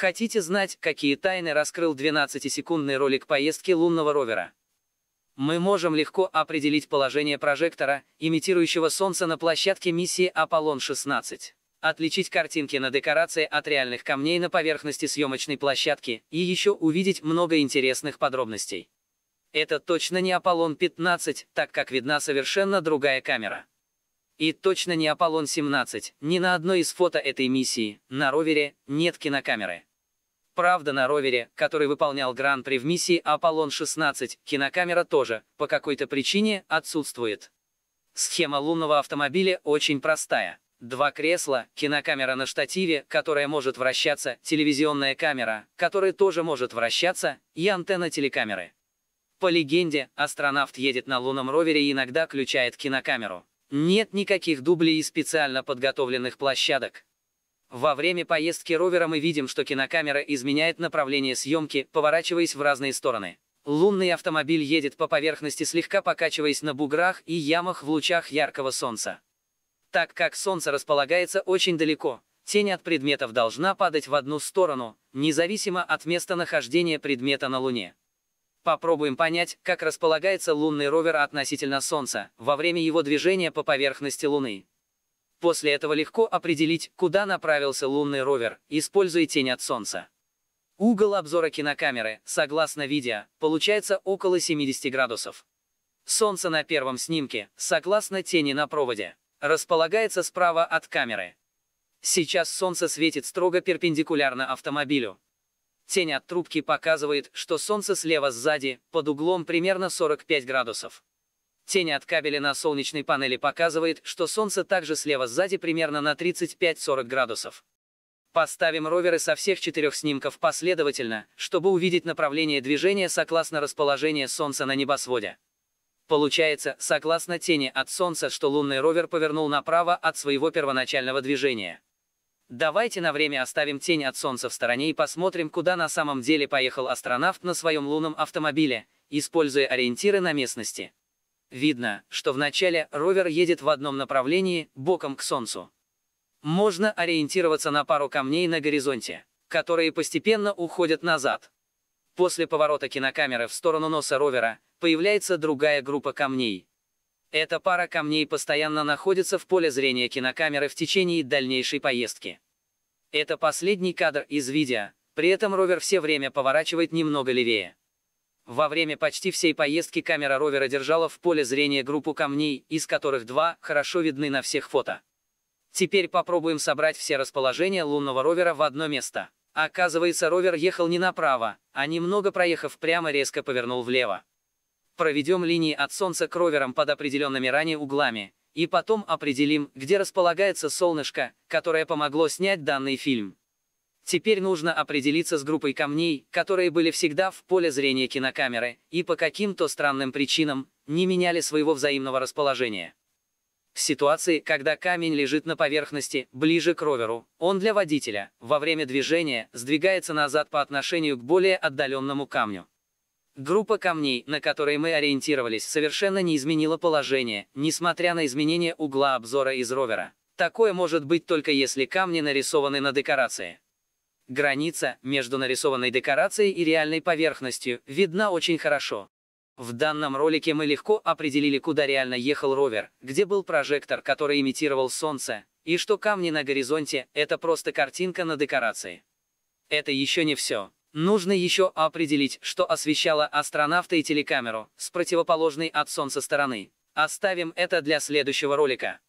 Хотите знать, какие тайны раскрыл 12-секундный ролик поездки лунного ровера? Мы можем легко определить положение прожектора, имитирующего Солнце на площадке миссии Аполлон-16. Отличить картинки на декорации от реальных камней на поверхности съемочной площадки и еще увидеть много интересных подробностей. Это точно не Аполлон-15, так как видна совершенно другая камера. И точно не Аполлон-17, ни на одной из фото этой миссии, на ровере, нет кинокамеры. Правда, на ровере, который выполнял гран-при в миссии Аполлон-16, кинокамера тоже, по какой-то причине, отсутствует. Схема лунного автомобиля очень простая. Два кресла, кинокамера на штативе, которая может вращаться, телевизионная камера, которая тоже может вращаться, и антенна телекамеры. По легенде, астронавт едет на лунном ровере и иногда включает кинокамеру. Нет никаких дублей и специально подготовленных площадок. Во время поездки ровера мы видим, что кинокамера изменяет направление съемки, поворачиваясь в разные стороны. Лунный автомобиль едет по поверхности, слегка покачиваясь на буграх и ямах в лучах яркого солнца. Так как солнце располагается очень далеко, тень от предметов должна падать в одну сторону, независимо от места нахождения предмета на Луне. Попробуем понять, как располагается лунный ровер относительно Солнца, во время его движения по поверхности Луны. После этого легко определить, куда направился лунный ровер, используя тень от Солнца. Угол обзора кинокамеры, согласно видео, получается около 70 градусов. Солнце на первом снимке, согласно тени на проводе, располагается справа от камеры. Сейчас солнце светит строго перпендикулярно автомобилю. Тень от трубки показывает, что солнце слева сзади, под углом примерно 45 градусов. Тень от кабеля на солнечной панели показывает, что солнце также слева сзади примерно на 35-40 градусов. Поставим роверы со всех четырех снимков последовательно, чтобы увидеть направление движения согласно расположению Солнца на небосводе. Получается, согласно тени от Солнца, что лунный ровер повернул направо от своего первоначального движения. Давайте на время оставим тень от Солнца в стороне и посмотрим, куда на самом деле поехал астронавт на своем лунном автомобиле, используя ориентиры на местности. Видно, что вначале ровер едет в одном направлении, боком к Солнцу. Можно ориентироваться на пару камней на горизонте, которые постепенно уходят назад. После поворота кинокамеры в сторону носа ровера появляется другая группа камней. Эта пара камней постоянно находится в поле зрения кинокамеры в течение дальнейшей поездки. Это последний кадр из видео, при этом ровер все время поворачивает немного левее. Во время почти всей поездки камера ровера держала в поле зрения группу камней, из которых два хорошо видны на всех фото. Теперь попробуем собрать все расположения лунного ровера в одно место. Оказывается, ровер ехал не направо, а немного проехав прямо резко повернул влево. Проведем линии от Солнца к роверам под определенными ранее углами, и потом определим, где располагается солнышко, которое помогло снять данный фильм. Теперь нужно определиться с группой камней, которые были всегда в поле зрения кинокамеры, и по каким-то странным причинам не меняли своего взаимного расположения. В ситуации, когда камень лежит на поверхности, ближе к роверу, он для водителя, во время движения, сдвигается назад по отношению к более отдаленному камню. Группа камней, на которые мы ориентировались, совершенно не изменила положение, несмотря на изменение угла обзора из ровера. Такое может быть только если камни нарисованы на декорации. Граница между нарисованной декорацией и реальной поверхностью видна очень хорошо. В данном ролике мы легко определили, куда реально ехал ровер, где был прожектор, который имитировал солнце, и что камни на горизонте – это просто картинка на декорации. Это еще не все. Нужно еще определить, что освещало астронавта и телекамеру, с противоположной от солнца стороны. Оставим это для следующего ролика.